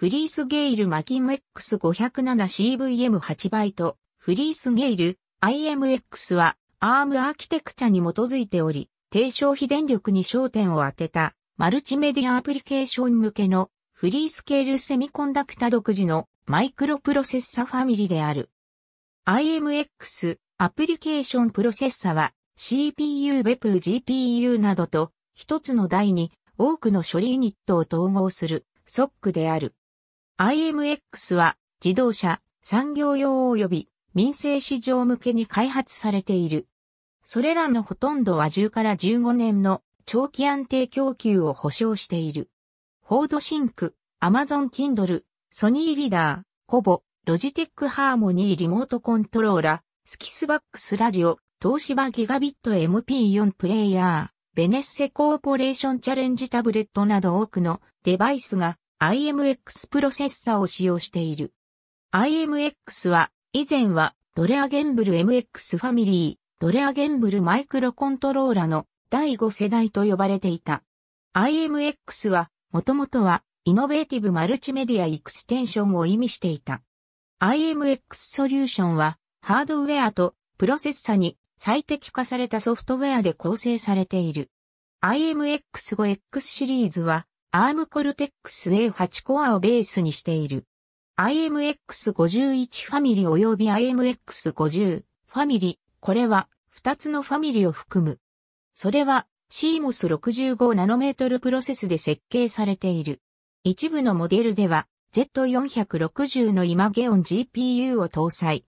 フリースゲイルマキム X507CVM8 バイト、フリースゲイル IMX は ARM アーキテクチャに基づいており、低消費電力に焦点を当てたマルチメディアアプリケーション向けのフリースケールセミコンダクタ独自のマイクロプロセッサファミリーである。IMX アプリケーションプロセッサは CPU、w e p GPU などと一つの台に多くの処理ユニットを統合するソックである。IMX は自動車、産業用及び民生市場向けに開発されている。それらのほとんどは10から15年の長期安定供給を保証している。フォードシンク、アマゾンキンドル、ソニーリーダー、コボ、ロジテックハーモニーリモートコントローラ、スキスバックスラジオ、東芝ギガビット MP4 プレイヤー、ベネッセコーポレーションチャレンジタブレットなど多くのデバイスが IMX プロセッサを使用している。IMX は、以前は、ドレアゲンブル MX ファミリー、ドレアゲンブルマイクロコントローラの第5世代と呼ばれていた。IMX は、もともとは、イノベーティブマルチメディアエクステンションを意味していた。IMX ソリューションは、ハードウェアとプロセッサに最適化されたソフトウェアで構成されている。IMX5X シリーズは、アームコルテックス A8 コアをベースにしている。IMX51 ファミリ及び IMX50 ファミリ、これは2つのファミリを含む。それは CMOS65 ナノメートルプロセスで設計されている。一部のモデルでは Z460 のイマゲオン GPU を搭載。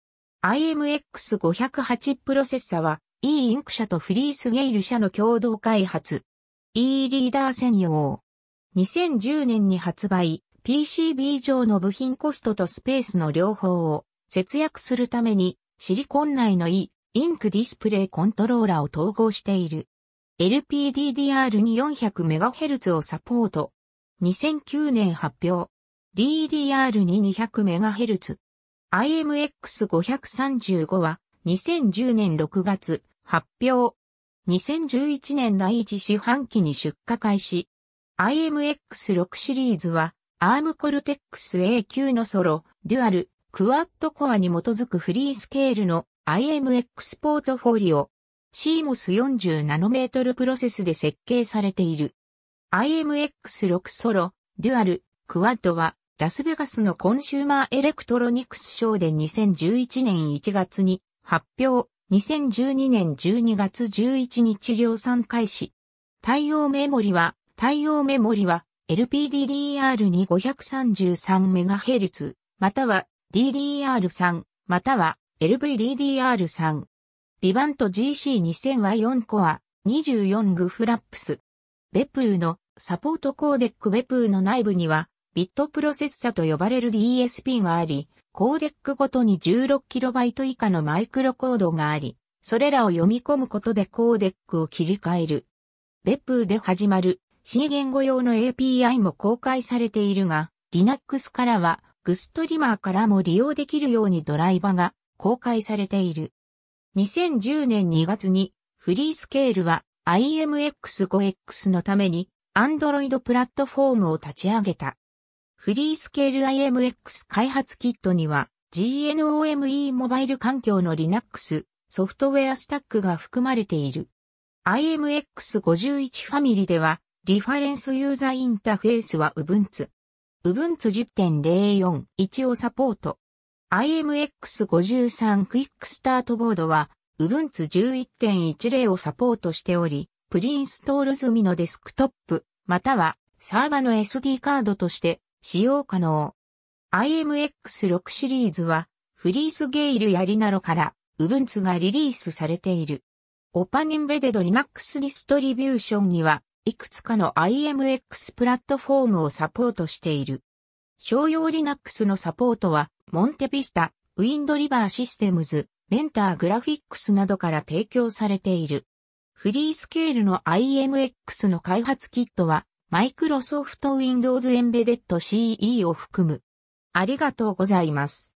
IMX508 プロセッサは E インク社とフリースゲイル社の共同開発。E リーダー専用。2010年に発売、PCB 上の部品コストとスペースの両方を節約するためにシリコン内の E、インクディスプレイコントローラを統合している。LPDDR に 400MHz をサポート。2009年発表。DDR に 200MHz。IMX535 は2010年6月発表。2011年第一四半期に出荷開始。IMX6 シリーズは、ARM コルテックス a 級のソロ、デュアル、クワッドコアに基づくフリースケールの IMX ポートフォリオ、CMOS40 ナノメートルプロセスで設計されている。IMX6 ソロ、デュアル、クワッドは、ラスベガスのコンシューマーエレクトロニクスショーで2011年1月に発表、2012年12月11日量産開始。対応メモリは対応メモリは LPDDR に 533MHz または DDR3 または LVDDR3。ビバント GC2000 は4コア24グフラップス。ベプーのサポートコーデックベプーの内部にはビットプロセッサと呼ばれる DSP があり、コーデックごとに 16KB 以下のマイクロコードがあり、それらを読み込むことでコーデックを切り替える。ベプーで始まる C 言語用の API も公開されているが、Linux からは g ス s t r ー m e r からも利用できるようにドライバが公開されている。2010年2月にフリースケールは IMX5X のために Android プラットフォームを立ち上げた。フリースケール IMX 開発キットには GNOME モバイル環境の Linux ソフトウェアスタックが含まれている。IMX51 ファミリではリファレンスユーザーインターフェースは Ubuntu。Ubuntu 10.041をサポート。IMX53 クイックスタートボードは Ubuntu 11.10をサポートしており、プリインストール済みのデスクトップ、またはサーバの SD カードとして使用可能。IMX6 シリーズはフリースゲイルやリナロから Ubuntu がリリースされている。オパニンベデド Linux ディストリビューションにはいくつかの IMX プラットフォームをサポートしている。商用 Linux のサポートは、モンテビスタ、ウィンドリバーシステムズ、メンターグラフィックスなどから提供されている。フリースケールの IMX の開発キットは、マイクロソフト Windows Embedded CE を含む。ありがとうございます。